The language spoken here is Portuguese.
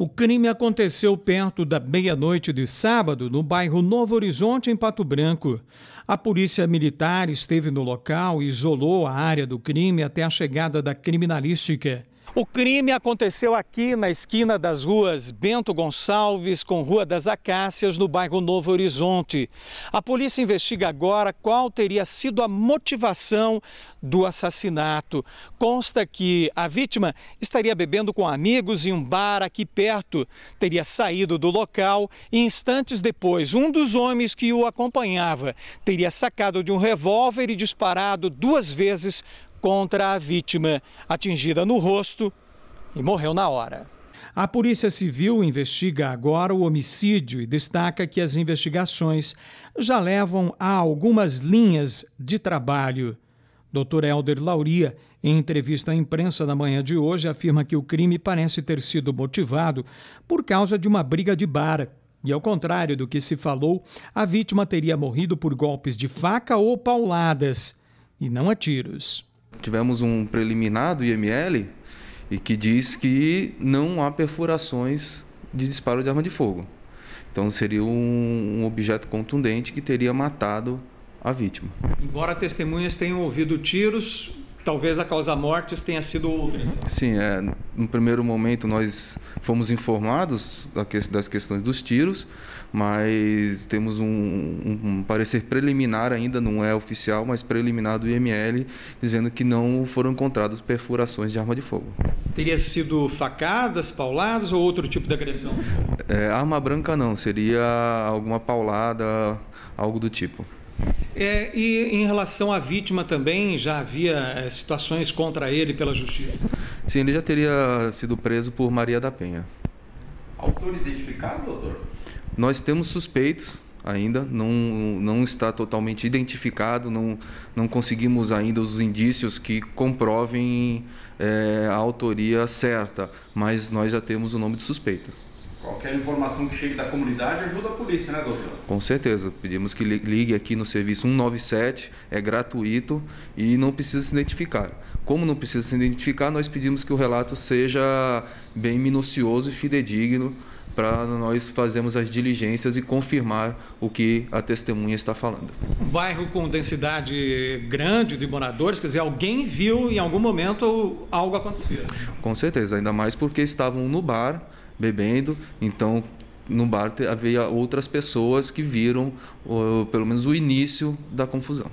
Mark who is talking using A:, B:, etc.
A: O crime aconteceu perto da meia-noite de sábado, no bairro Novo Horizonte, em Pato Branco. A polícia militar esteve no local e isolou a área do crime até a chegada da criminalística. O crime aconteceu aqui na esquina das ruas Bento Gonçalves com Rua das Acácias, no bairro Novo Horizonte. A polícia investiga agora qual teria sido a motivação do assassinato. Consta que a vítima estaria bebendo com amigos em um bar aqui perto. Teria saído do local e, instantes depois, um dos homens que o acompanhava teria sacado de um revólver e disparado duas vezes contra a vítima, atingida no rosto e morreu na hora. A Polícia Civil investiga agora o homicídio e destaca que as investigações já levam a algumas linhas de trabalho. Dr. Helder Lauria, em entrevista à imprensa na manhã de hoje, afirma que o crime parece ter sido motivado por causa de uma briga de bar. E ao contrário do que se falou, a vítima
B: teria morrido por golpes de faca ou pauladas, e não a tiros tivemos um preliminar do IML e que diz que não há perfurações de disparo de arma de fogo. Então seria um, um objeto contundente que teria matado a vítima.
A: Embora testemunhas tenham ouvido tiros, talvez a causa mortes tenha sido outra. Então.
B: Sim, é, no primeiro momento nós fomos informados das questões dos tiros, mas temos um, um, parecer preliminar ainda, não é oficial, mas preliminar do IML, dizendo que não foram encontradas perfurações de arma de fogo.
A: Teria sido facadas, pauladas ou outro tipo de agressão?
B: É, arma branca não, seria alguma paulada, algo do tipo.
A: É, e em relação à vítima também, já havia é, situações contra ele pela justiça?
B: Sim, ele já teria sido preso por Maria da Penha.
A: Autor identificado, doutor?
B: Nós temos suspeitos ainda, não, não está totalmente identificado, não, não conseguimos ainda os indícios que comprovem é, a autoria certa, mas nós já temos o nome de suspeito. Qualquer informação que chegue da comunidade ajuda a polícia, né, doutor? Com certeza. Pedimos que ligue aqui no serviço 197, é gratuito e não precisa se identificar. Como não precisa se identificar, nós pedimos que o relato seja bem minucioso e fidedigno para nós fazermos as diligências e confirmar o que a testemunha está falando.
A: Um bairro com densidade grande de moradores, quer dizer, alguém viu em algum momento algo acontecer.
B: Com certeza, ainda mais porque estavam no bar bebendo. Então, no bar havia outras pessoas que viram, ou, pelo menos, o início da confusão.